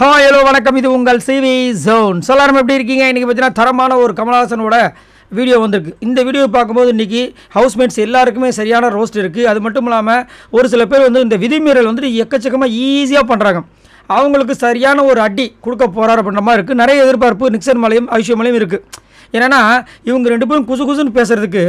hi hello வணக்கம் இது உங்கள் சிவி ஜோன் சொல்லாரம் எப்படி இருக்கீங்க இன்றைக்கி பார்த்தீங்கன்னா தரமான ஒரு கமல்ஹாசனோட வீடியோ வந்திருக்கு இந்த வீடியோ பார்க்கும்போது இன்றைக்கி ஹவுஸ்மேட்ஸ் எல்லாருக்குமே சரியான ரோஸ்ட் இருக்குது அது மட்டும் இல்லாமல் ஒரு சில பேர் வந்து இந்த விதிமீறல் வந்துட்டு எக்கச்சக்கமாக ஈஸியாக பண்ணுறாங்க அவங்களுக்கு சரியான ஒரு அடி கொடுக்க போகிறார் அப்படின்ற மாதிரி இருக்குது நிறைய எதிர்பார்ப்பு நிக்சன் மலையும் ஐஷியமலையும் இருக்குது ஏன்னா இவங்க ரெண்டு பேரும் குசு குசுன்னு பேசுகிறதுக்கு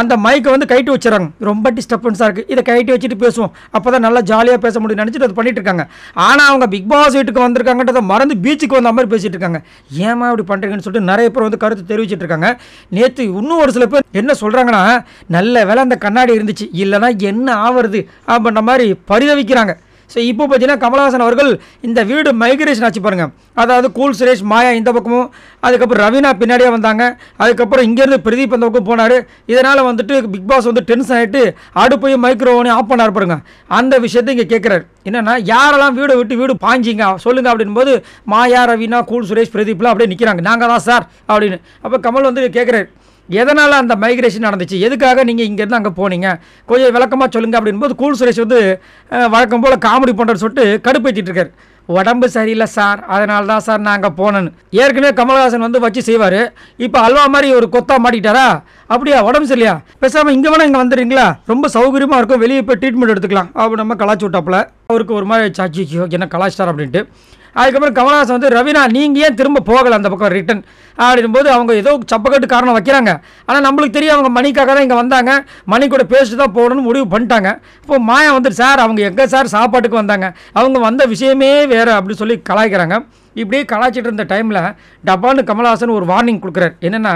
அந்த மைக்கை வந்து கைட்டு வச்சுறாங்க ரொம்ப டிஸ்டர்பன்ஸாக இருக்குது இதை கைட்டு வச்சுட்டு பேசுவோம் அப்போ தான் நல்லா ஜாலியாக பேச முடியும்னு நினச்சிட்டு அது பண்ணிகிட்டு இருக்காங்க ஆனால் அவங்க பிக் பாஸ் வீட்டுக்கு வந்திருக்காங்கன்றத மறந்து பீச்சுக்கு வந்த மாதிரி பேசிகிட்டு இருக்காங்க ஏமா இப்படி பண்ணுறீங்கன்னு சொல்லிட்டு நிறைய பேர் வந்து கருத்து தெரிவிச்சிட்டு இருக்காங்க நேற்று இன்னும் ஒரு சில பேர் என்ன சொல்கிறாங்கன்னா நல்ல வேலை அந்த கண்ணாடி இருந்துச்சு இல்லைனா என்ன ஆவறது அப்படின்ற மாதிரி பரிதவிக்கிறாங்க ஸோ இப்போ பார்த்தீங்கன்னா கமல்ஹாசன் அவர்கள் இந்த வீடு மைக்ரேஷன் ஆச்சு பாருங்கள் அதாவது கூல் சுரேஷ் மாயா இந்த பக்கமும் அதுக்கப்புறம் ரவீனா பின்னாடியே வந்தாங்க அதுக்கப்புறம் இங்கேருந்து பிரதீப் அந்த பக்கம் போனார் இதனால் வந்துட்டு பிக் பாஸ் வந்து டென்ஷன் ஆகிட்டு அடுப்பையும் மைக்ரோவனையும் ஆஃப் பண்ணார் பாருங்க அந்த விஷயத்தை இங்கே கேட்குறாரு என்னென்னா யாரெல்லாம் வீடை விட்டு வீடு பாஞ்சிங்க சொல்லுங்கள் அப்படின்போது மாயா ரவீனா கூல் சுரேஷ் பிரதீப்லாம் அப்படியே நிற்கிறாங்க நாங்கள் தான் சார் அப்படின்னு அப்போ கமல் வந்து கேட்குறாரு எதனால் அந்த மைக்ரேஷன் நடந்துச்சு எதுக்காக நீங்கள் இங்கேருந்து அங்கே போனீங்க கொஞ்சம் விளக்கமாக சொல்லுங்கள் அப்படின்போது கூல் சுரேஷ் வந்து வழக்கம் போல் காமெடி பண்ணுறன்னு சொல்லிட்டு கடுப்பேற்றிட்டு இருக்காரு உடம்பு சரியில்லை சார் அதனால தான் சார் நான் அங்கே போனேன்னு ஏற்கனவே கமல்ஹாசன் வந்து வச்சு செய்வார் இப்போ அல்வா மாதிரி ஒரு கொத்தா மாட்டிக்கிட்டாரா அப்படியா உடம்பு சரியா பேசாமல் இங்கே வேணால் இங்கே வந்துடுறீங்களா ரொம்ப சௌகரியமாக இருக்கும் வெளியே போய் ட்ரீட்மெண்ட் எடுத்துக்கலாம் அப்படி நம்ம கலாச்சி விட்டாப்புல அவருக்கு ஒரு மாதிரி சாச்சி என்ன கலாச்சாரம் அப்படின்ட்டு அதுக்கப்புறம் கமலஹாசன் வந்து ரவினா நீங்கள் ஏன் திரும்ப போகலை அந்த பக்கம் ரிட்டன் அப்படின்போது அவங்க ஏதோ சப்பக்கட்டு காரணம் வைக்கிறாங்க ஆனால் நம்மளுக்கு தெரியும் அவங்க மணிக்காக தான் இங்கே வந்தாங்க மணி கூட பேசிட்டு தான் போகணும்னு முடிவு பண்ணிட்டாங்க இப்போ மாயா வந்துட்டு சார் அவங்க எங்கே சார் சாப்பாட்டுக்கு வந்தாங்க அவங்க வந்த விஷயமே வேறு அப்படின்னு சொல்லி கலாய்க்கிறாங்க இப்படியே கலாய்ச்சிட்டு இருந்த டைமில் டபான்னு கமலஹாசன் ஒரு வார்னிங் கொடுக்குறார் என்னென்னா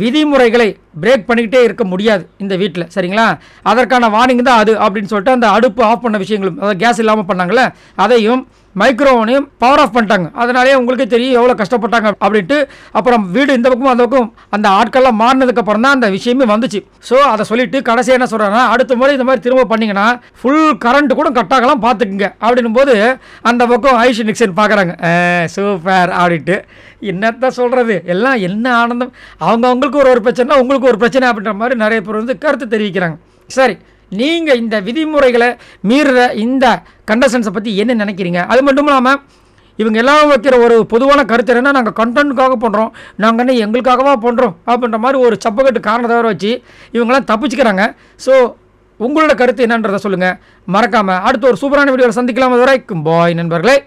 விதிமுறைகளை பிரேக் பண்ணிக்கிட்டே இருக்க முடியாது இந்த வீட்டில் சரிங்களா அதற்கான வார்னிங் தான் அது அப்படின்னு சொல்லிட்டு அந்த அடுப்பு ஆஃப் பண்ண விஷயங்களும் அதாவது கேஸ் இல்லாமல் பண்ணாங்களே அதையும் மைக்ரோவனையும் பவர் ஆஃப் பண்ணிட்டாங்க அதனாலே உங்களுக்கே தெரியும் எவ்வளோ கஷ்டப்பட்டாங்க அப்படின்ட்டு அப்புறம் வீடு இந்த பக்கமும் அந்த பக்கம் அந்த ஆட்கள்லாம் மாறினதுக்கப்புறம் தான் அந்த விஷயமே வந்துச்சு ஸோ அதை சொல்லிட்டு கடைசியாக என்ன சொல்கிறாங்கன்னா அடுத்த முறை இந்த மாதிரி திரும்ப பண்ணிங்கன்னா ஃபுல் கரண்ட் கூட கட் ஆகலாம் பார்த்துக்குங்க அப்படின்னும் போது அந்த பக்கம் ஐஷ் நிக்சன் பார்க்குறாங்க சூப்பர் அப்படின்ட்டு என்னத்தான் சொல்கிறது எல்லாம் என்ன ஆனந்தம் அவங்கவுங்களுக்கு ஒரு ஒரு பிரச்சனை உங்களுக்கு ஒரு பிரச்சனை அப்படின்ற மாதிரி நிறைய பேர் வந்து கருத்து தெரிவிக்கிறாங்க சரி நீங்கள் இந்த விதிமுறைகளை மீறுற இந்த கண்டசன்ஸை பற்றி என்ன நினைக்கிறீங்க அது மட்டும் இல்லாமல் இவங்க எல்லாம் வைக்கிற ஒரு பொதுவான கருத்து என்னென்னா நாங்கள் கண்டனுக்காக பண்ணுறோம் நாங்கள் என்ன எங்களுக்காகவா பண்ணுறோம் அப்படின்ற மாதிரி ஒரு காரணத்தை காரணத்தவரை வச்சு இவங்களாம் தப்பிச்சுக்கிறாங்க ஸோ உங்களோட கருத்து என்னன்றதை சொல்லுங்கள் மறக்காமல் அடுத்து ஒரு சூப்பரான வீடியோவில் சந்திக்கலாம் வரைக்கும் பாய் நண்பர்களே